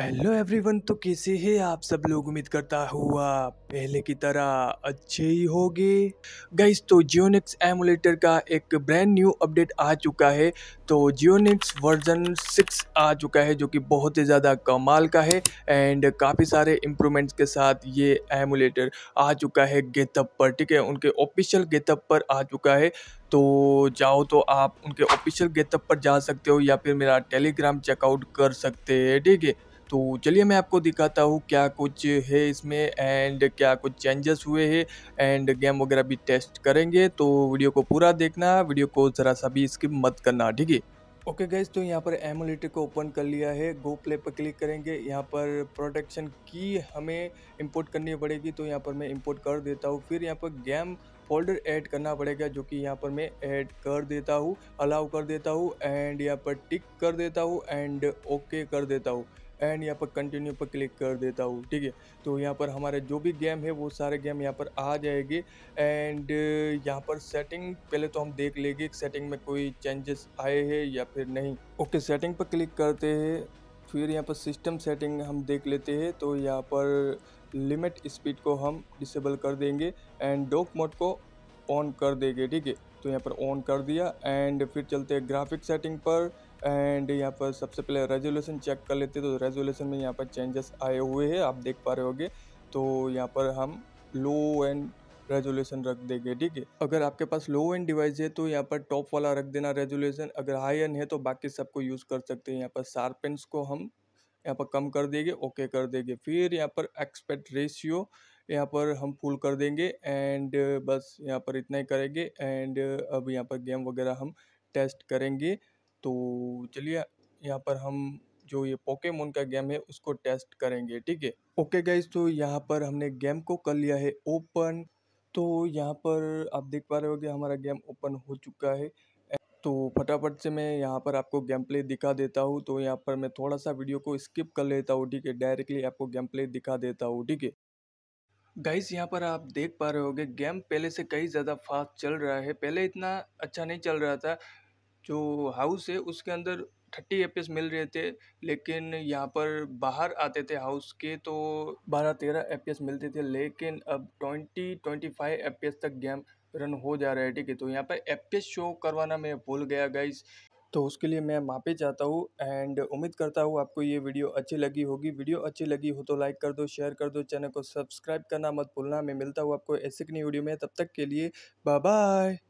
hello everyone तो कैसे हैं आप सब लोग उम्मीद करता हुआ पहले की तरह अच्छे ही होगे गाइस तो जियोनिक्स एमुलेटर का एक ब्रांड न्यू अपडेट आ चुका है तो जियोनिक्स वर्जन सिक्स आ चुका है जो कि बहुत ही ज़्यादा कमाल का है एंड काफ़ी सारे इम्प्रूवमेंट्स के साथ ये एमुलेटर आ चुका है गेतअप पर ठीक है उनके ऑफिशियल गेतअप पर आ चुका है तो जाओ तो आप उनके ऑफिशियल गेतअप पर जा सकते हो या फिर मेरा टेलीग्राम चेकआउट कर सकते हैं ठीक है तो चलिए मैं आपको दिखाता हूँ क्या कुछ है इसमें एंड क्या कुछ चेंजेस हुए हैं एंड गेम वगैरह भी टेस्ट करेंगे तो वीडियो को पूरा देखना वीडियो को ज़रा सा भी स्किप मत करना ठीक है ओके गैस तो यहाँ पर एमोलेटर को ओपन कर लिया है गो प्ले पर क्लिक करेंगे यहाँ पर प्रोटेक्शन की हमें इंपोर्ट करनी पड़ेगी तो यहाँ पर मैं इंपोर्ट कर देता हूँ फिर यहाँ पर गेम फोल्डर ऐड करना पड़ेगा जो कि यहाँ पर मैं ऐड कर देता हूँ अलाउ कर देता हूँ एंड यहाँ पर टिक कर देता हूँ एंड ओके कर देता हूँ एंड यहाँ पर कंटिन्यू पर क्लिक कर देता हूँ ठीक है तो यहाँ पर हमारे जो भी गेम है वो सारे गेम यहाँ पर आ जाएंगे एंड यहाँ पर सेटिंग पहले तो हम देख लेंगे सेटिंग में कोई चेंजेस आए हैं या फिर नहीं ओके सेटिंग पर क्लिक करते हैं फिर यहाँ पर सिस्टम सेटिंग हम देख लेते हैं तो यहाँ पर लिमिट स्पीड को हम डिसेबल कर देंगे एंड डॉक मोड को ऑन कर देंगे ठीक है तो यहाँ पर ऑन कर दिया एंड फिर चलते हैं ग्राफिक सेटिंग पर एंड यहाँ पर सबसे पहले रेजोल्यूशन चेक कर लेते तो रेजोल्यूशन में यहाँ पर चेंजेस आए हुए हैं आप देख पा रहे होगे तो यहाँ पर हम लो एंड रेजोल्यूशन रख देंगे ठीक है अगर आपके पास लो एंड डिवाइस है तो यहाँ पर टॉप वाला रख देना रेजोल्यूशन अगर हाई एंड है तो बाकी सबको यूज़ कर सकते हैं यहाँ पर शार्पेंस को हम यहाँ पर कम कर देंगे ओके कर देंगे फिर यहाँ पर एक्सपेक्ट रेशियो यहाँ पर हम फुल कर देंगे एंड बस यहाँ पर इतना ही करेंगे एंड अब यहाँ पर गेम वगैरह हम टेस्ट करेंगे तो चलिए यहाँ पर हम जो ये पोकेमोन का गेम है उसको टेस्ट करेंगे ठीक है ओके गाइज तो यहाँ पर हमने गेम को कर लिया है ओपन तो यहाँ पर आप देख पा रहे हो कि हमारा गेम ओपन हो चुका है तो फटाफट से मैं यहाँ पर आपको गेम प्ले दिखा देता हूँ तो यहाँ पर मैं थोड़ा सा वीडियो को स्किप कर लेता हूँ ठीक है डायरेक्टली आपको गेम प्ले दिखा देता हूँ ठीक है गाइस यहाँ पर आप देख पा रहे होगे गेम पहले से कहीं ज़्यादा फास्ट चल रहा है पहले इतना अच्छा नहीं चल रहा था जो हाउस है उसके अंदर थर्टी एफ मिल रहे थे लेकिन यहाँ पर बाहर आते थे हाउस के तो बारह तेरह एफ मिलते थे लेकिन अब ट्वेंटी ट्वेंटी फाइव एफ तक गेम रन हो जा रहा है ठीक है तो यहाँ पर एफ शो करवाना मैं भूल गया गाइस तो उसके लिए मैं माफ़ी चाहता हूँ एंड उम्मीद करता हूँ आपको ये वीडियो अच्छी लगी होगी वीडियो अच्छी लगी हो तो लाइक कर दो शेयर कर दो चैनल को सब्सक्राइब करना मत भूलना मैं मिलता हूँ आपको ऐसे की नहीं वीडियो में तब तक के लिए बाय बाय